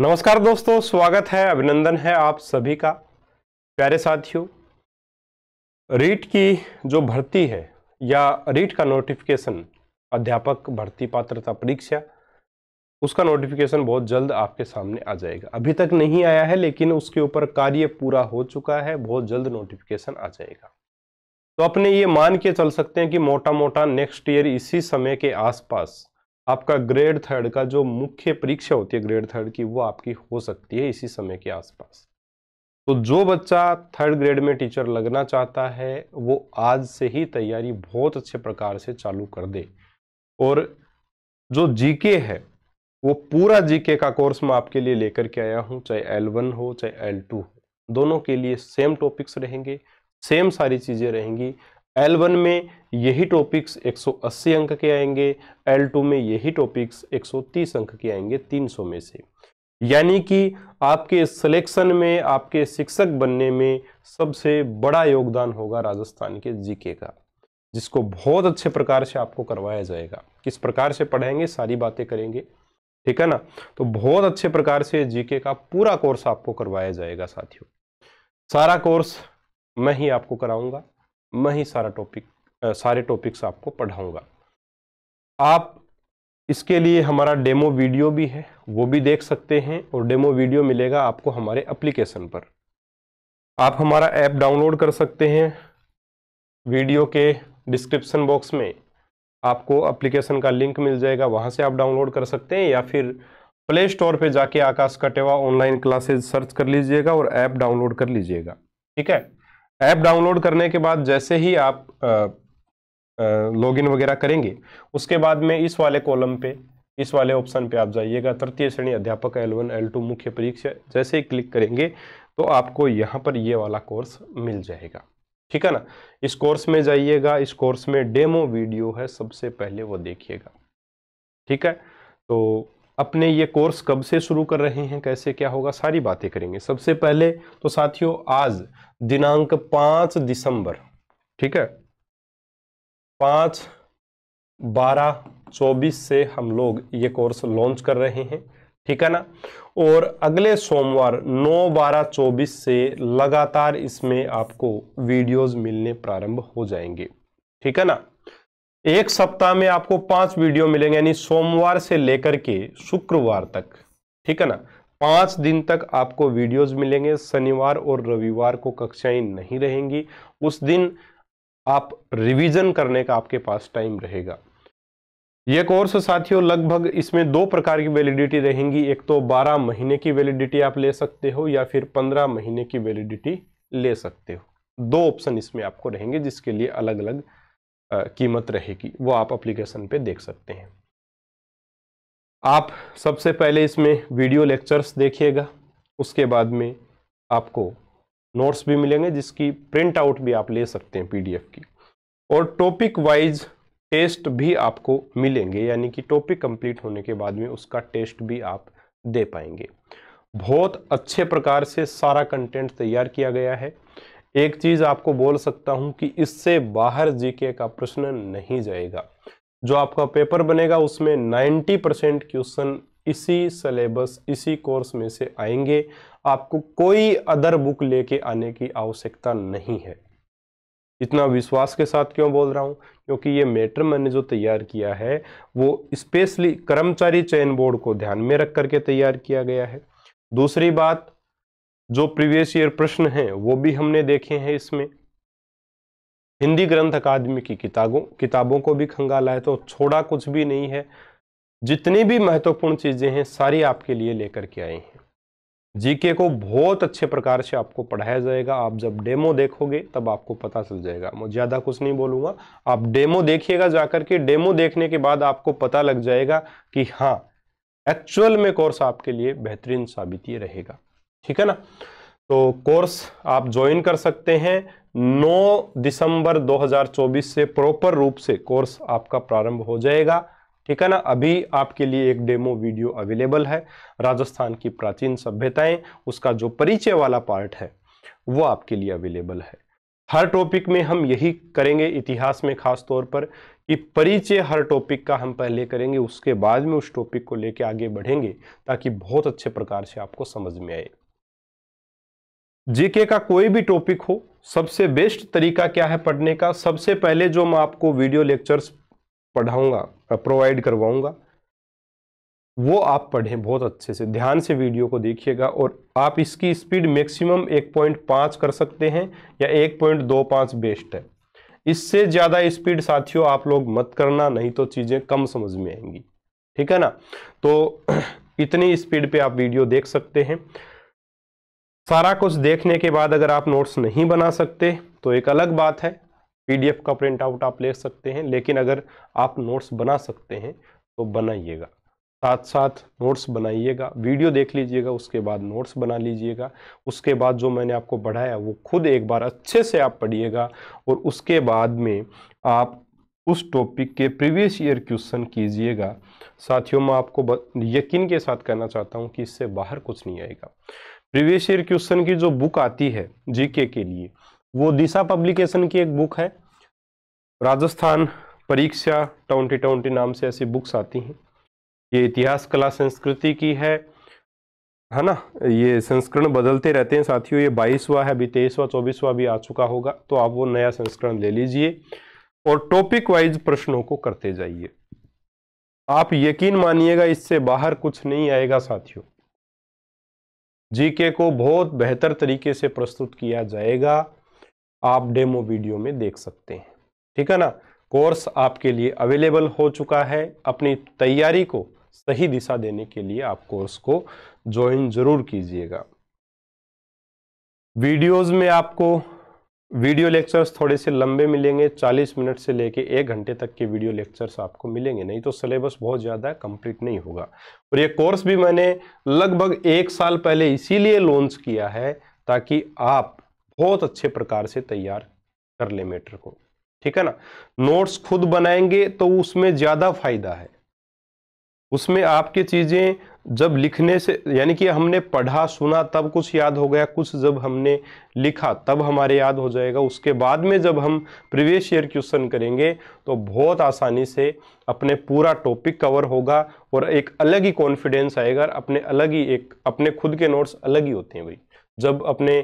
नमस्कार दोस्तों स्वागत है अभिनंदन है आप सभी का प्यारे साथियों रीट की जो भर्ती है या रीट का नोटिफिकेशन अध्यापक भर्ती पात्रता परीक्षा उसका नोटिफिकेशन बहुत जल्द आपके सामने आ जाएगा अभी तक नहीं आया है लेकिन उसके ऊपर कार्य पूरा हो चुका है बहुत जल्द नोटिफिकेशन आ जाएगा तो अपने ये मान के चल सकते हैं कि मोटा मोटा नेक्स्ट ईयर इसी समय के आसपास आपका ग्रेड थर्ड का जो मुख्य परीक्षा होती है ग्रेड थर्ड की वो आपकी हो सकती है इसी समय के आसपास तो जो बच्चा थर्ड ग्रेड में टीचर लगना चाहता है वो आज से ही तैयारी बहुत अच्छे प्रकार से चालू कर दे और जो जीके है वो पूरा जीके का कोर्स मैं आपके लिए लेकर के आया हूँ चाहे एल वन हो चाहे एल टू हो दोनों के लिए सेम टॉपिक्स रहेंगे सेम सारी चीज़ें रहेंगी L1 में यही टॉपिक्स 180 अंक के आएंगे L2 में यही टॉपिक्स 130 अंक के आएंगे 300 में से यानी कि आपके सिलेक्शन में आपके शिक्षक बनने में सबसे बड़ा योगदान होगा राजस्थान के जीके का जिसको बहुत अच्छे प्रकार से आपको करवाया जाएगा किस प्रकार से पढ़ेंगे सारी बातें करेंगे ठीक है ना तो बहुत अच्छे प्रकार से जीके का पूरा कोर्स आपको करवाया जाएगा साथियों सारा कोर्स मैं ही आपको कराऊंगा मैं ही सारा टॉपिक सारे टॉपिक्स आपको पढ़ाऊँगा आप इसके लिए हमारा डेमो वीडियो भी है वो भी देख सकते हैं और डेमो वीडियो मिलेगा आपको हमारे एप्लीकेशन पर आप हमारा ऐप डाउनलोड कर सकते हैं वीडियो के डिस्क्रिप्शन बॉक्स में आपको एप्लीकेशन का लिंक मिल जाएगा वहाँ से आप डाउनलोड कर सकते हैं या फिर प्ले स्टोर पर जाके Aakash Kateva online classes search कर लीजिएगा और ऐप डाउनलोड कर लीजिएगा ठीक है ऐप डाउनलोड करने के बाद जैसे ही आप लॉगिन वगैरह करेंगे उसके बाद में इस वाले कॉलम पे इस वाले ऑप्शन पे आप जाइएगा तृतीय श्रेणी अध्यापक एल वन एल टू मुख्य परीक्षा जैसे ही क्लिक करेंगे तो आपको यहाँ पर ये वाला कोर्स मिल जाएगा ठीक है ना इस कोर्स में जाइएगा इस कोर्स में डेमो वीडियो है सबसे पहले वो देखिएगा ठीक है तो अपने ये कोर्स कब से शुरू कर रहे हैं कैसे क्या होगा सारी बातें करेंगे सबसे पहले तो साथियों आज दिनांक पाँच दिसंबर ठीक है पाँच बारह चौबीस से हम लोग ये कोर्स लॉन्च कर रहे हैं ठीक है ना और अगले सोमवार नौ बारह चौबीस से लगातार इसमें आपको वीडियोस मिलने प्रारंभ हो जाएंगे ठीक है ना एक सप्ताह में आपको पांच वीडियो मिलेंगे यानी सोमवार से लेकर के शुक्रवार तक ठीक है ना पांच दिन तक आपको वीडियोस मिलेंगे शनिवार और रविवार को कक्षाएं नहीं रहेंगी उस दिन आप रिवीजन करने का आपके पास टाइम रहेगा यह कोर्स साथियों लगभग इसमें दो प्रकार की वैलिडिटी रहेंगी एक तो 12 महीने की वैलिडिटी आप ले सकते हो या फिर 15 महीने की वैलिडिटी ले सकते हो दो ऑप्शन इसमें आपको रहेंगे जिसके लिए अलग अलग कीमत रहेगी वो आप अप्लीकेशन पे देख सकते हैं आप सबसे पहले इसमें वीडियो लेक्चर्स देखिएगा उसके बाद में आपको नोट्स भी मिलेंगे जिसकी प्रिंट आउट भी आप ले सकते हैं पीडीएफ की और टॉपिक वाइज टेस्ट भी आपको मिलेंगे यानी कि टॉपिक कंप्लीट होने के बाद में उसका टेस्ट भी आप दे पाएंगे बहुत अच्छे प्रकार से सारा कंटेंट तैयार किया गया है एक चीज आपको बोल सकता हूं कि इससे बाहर जीके का प्रश्न नहीं जाएगा जो आपका पेपर बनेगा उसमें 90 परसेंट क्वेश्चन इसी सिलेबस इसी कोर्स में से आएंगे आपको कोई अदर बुक लेके आने की आवश्यकता नहीं है इतना विश्वास के साथ क्यों बोल रहा हूँ क्योंकि ये मैटर मैंने जो तैयार किया है वो स्पेशली कर्मचारी चयन बोर्ड को ध्यान में रख करके तैयार किया गया है दूसरी बात जो प्रीवियस ईयर प्रश्न हैं वो भी हमने देखे हैं इसमें हिंदी ग्रंथ अकादमी की किताबों किताबों को भी खंगाला है तो छोड़ा कुछ भी नहीं है जितनी भी महत्वपूर्ण चीज़ें हैं सारी आपके लिए लेकर के आए हैं जीके को बहुत अच्छे प्रकार से आपको पढ़ाया जाएगा आप जब डेमो देखोगे तब आपको पता चल जाएगा मैं ज़्यादा कुछ नहीं बोलूँगा आप डेमो देखिएगा जाकर के डेमो देखने के बाद आपको पता लग जाएगा कि हाँ एक्चुअल में कोर्स आपके लिए बेहतरीन साबित रहेगा ठीक है ना तो कोर्स आप ज्वाइन कर सकते हैं 9 दिसंबर 2024 से प्रॉपर रूप से कोर्स आपका प्रारंभ हो जाएगा ठीक है ना अभी आपके लिए एक डेमो वीडियो अवेलेबल है राजस्थान की प्राचीन सभ्यताएं उसका जो परिचय वाला पार्ट है वो आपके लिए अवेलेबल है हर टॉपिक में हम यही करेंगे इतिहास में खास तौर पर कि परिचय हर टॉपिक का हम पहले करेंगे उसके बाद में उस टॉपिक को लेकर आगे बढ़ेंगे ताकि बहुत अच्छे प्रकार से आपको समझ में आए जीके का कोई भी टॉपिक हो सबसे बेस्ट तरीका क्या है पढ़ने का सबसे पहले जो मैं आपको वीडियो लेक्चर्स पढ़ाऊंगा प्रोवाइड करवाऊंगा वो आप पढ़ें बहुत अच्छे से ध्यान से वीडियो को देखिएगा और आप इसकी स्पीड मैक्सिमम 1.5 कर सकते हैं या 1.25 बेस्ट है इससे ज़्यादा स्पीड साथियों आप लोग मत करना नहीं तो चीज़ें कम समझ में आएंगी ठीक है ना तो इतनी स्पीड पे आप वीडियो देख सकते हैं सारा कुछ देखने के बाद अगर आप नोट्स नहीं बना सकते तो एक अलग बात है पीडीएफ का प्रिंट आउट आप ले सकते हैं लेकिन अगर आप नोट्स बना सकते हैं तो बनाइएगा साथ साथ नोट्स बनाइएगा वीडियो देख लीजिएगा उसके बाद नोट्स बना लीजिएगा उसके बाद जो मैंने आपको पढ़ाया वो खुद एक बार अच्छे से आप पढ़िएगा और उसके बाद में आप उस टॉपिक के प्रीवियस ईयर क्वेश्चन कीजिएगा साथियों मैं आपको यकीन के साथ कहना चाहता हूँ कि इससे बाहर कुछ नहीं आएगा प्रीवियस ईयर क्वेश्चन की जो बुक आती है जीके के लिए वो दिशा पब्लिकेशन की एक बुक है राजस्थान परीक्षा ट्वेंटी ट्वेंटी नाम से ऐसी बुक्स आती हैं ये इतिहास कला संस्कृति की है है ना ये संस्करण बदलते रहते हैं साथियों ये बाईसवा है अभी तेईसवा चौबीसवा भी आ चुका होगा तो आप वो नया संस्करण ले लीजिए और टॉपिक वाइज प्रश्नों को करते जाइए आप यकीन मानिएगा इससे बाहर कुछ नहीं आएगा साथियों जीके को बहुत बेहतर तरीके से प्रस्तुत किया जाएगा आप डेमो वीडियो में देख सकते हैं ठीक है ना कोर्स आपके लिए अवेलेबल हो चुका है अपनी तैयारी को सही दिशा देने के लिए आप कोर्स को ज्वाइन जरूर कीजिएगा वीडियोस में आपको वीडियो लेक्चर्स थोड़े से लंबे मिलेंगे 40 मिनट से लेके एक घंटे तक के वीडियो लेक्चर्स आपको मिलेंगे नहीं तो सिलेबस बहुत ज़्यादा कंप्लीट नहीं होगा और ये कोर्स भी मैंने लगभग एक साल पहले इसीलिए लॉन्च किया है ताकि आप बहुत अच्छे प्रकार से तैयार कर ले मेटर को ठीक है ना नोट्स खुद बनाएंगे तो उसमें ज़्यादा फायदा है उसमें आपकी चीज़ें जब लिखने से यानी कि हमने पढ़ा सुना तब कुछ याद हो गया कुछ जब हमने लिखा तब हमारे याद हो जाएगा उसके बाद में जब हम प्रीवियस ईयर क्वेश्चन करेंगे तो बहुत आसानी से अपने पूरा टॉपिक कवर होगा और एक अलग ही कॉन्फिडेंस आएगा अपने अलग ही एक अपने खुद के नोट्स अलग ही होते हैं भाई जब अपने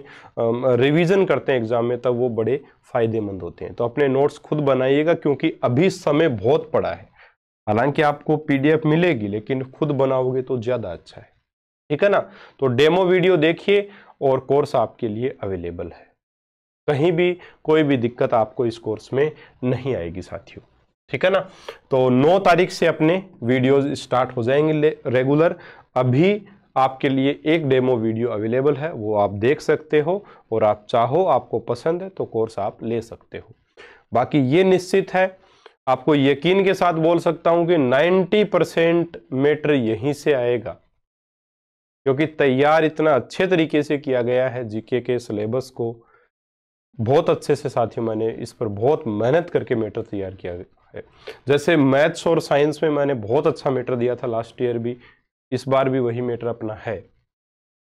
रिवीजन करते हैं एग्ज़ाम में तब वो बड़े फ़ायदेमंद होते हैं तो अपने नोट्स खुद बनाइएगा क्योंकि अभी समय बहुत पड़ा है हालांकि आपको पीडीएफ मिलेगी लेकिन खुद बनाओगे तो ज़्यादा अच्छा है ठीक है ना तो डेमो वीडियो देखिए और कोर्स आपके लिए अवेलेबल है कहीं भी कोई भी दिक्कत आपको इस कोर्स में नहीं आएगी साथियों ठीक है ना तो 9 तारीख से अपने वीडियोस स्टार्ट हो जाएंगे रेगुलर अभी आपके लिए एक डेमो वीडियो अवेलेबल है वो आप देख सकते हो और आप चाहो आपको पसंद है तो कोर्स आप ले सकते हो बाकी ये निश्चित है आपको यकीन के साथ बोल सकता हूं कि 90 परसेंट मेटर यहीं से आएगा क्योंकि तैयार इतना अच्छे तरीके से किया गया है जीके के सिलेबस को बहुत अच्छे से साथियों मैंने इस पर बहुत मेहनत करके मेटर तैयार किया है जैसे मैथ्स और साइंस में मैंने बहुत अच्छा मेटर दिया था लास्ट ईयर भी इस बार भी वही मेटर अपना है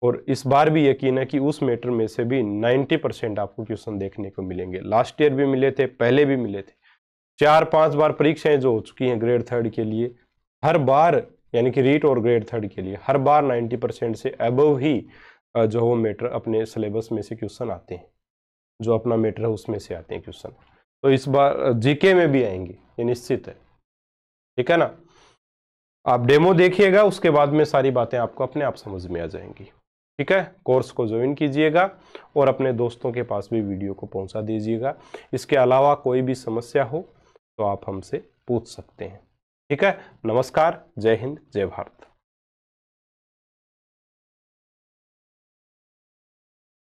और इस बार भी यकीन है कि उस मेटर में से भी 90 परसेंट आपको क्वेश्चन देखने को मिलेंगे लास्ट ईयर भी मिले थे पहले भी मिले थे चार पांच बार परीक्षाएं जो हो चुकी हैं ग्रेड थर्ड के लिए हर बार यानी कि रीट और ग्रेड थर्ड के लिए हर बार 90 परसेंट से अबव ही जो वो मेटर अपने सिलेबस में से क्वेश्चन आते हैं जो अपना मेटर है उसमें से आते हैं क्वेश्चन तो इस बार जीके में भी आएंगे ये निश्चित है ठीक है ना आप डेमो देखिएगा उसके बाद में सारी बातें आपको अपने आप समझ में आ जाएंगी ठीक है कोर्स को ज्वाइन कीजिएगा और अपने दोस्तों के पास भी वीडियो को पहुंचा दीजिएगा इसके अलावा कोई भी समस्या हो तो आप हमसे पूछ सकते हैं ठीक है नमस्कार जय हिंद जय भारत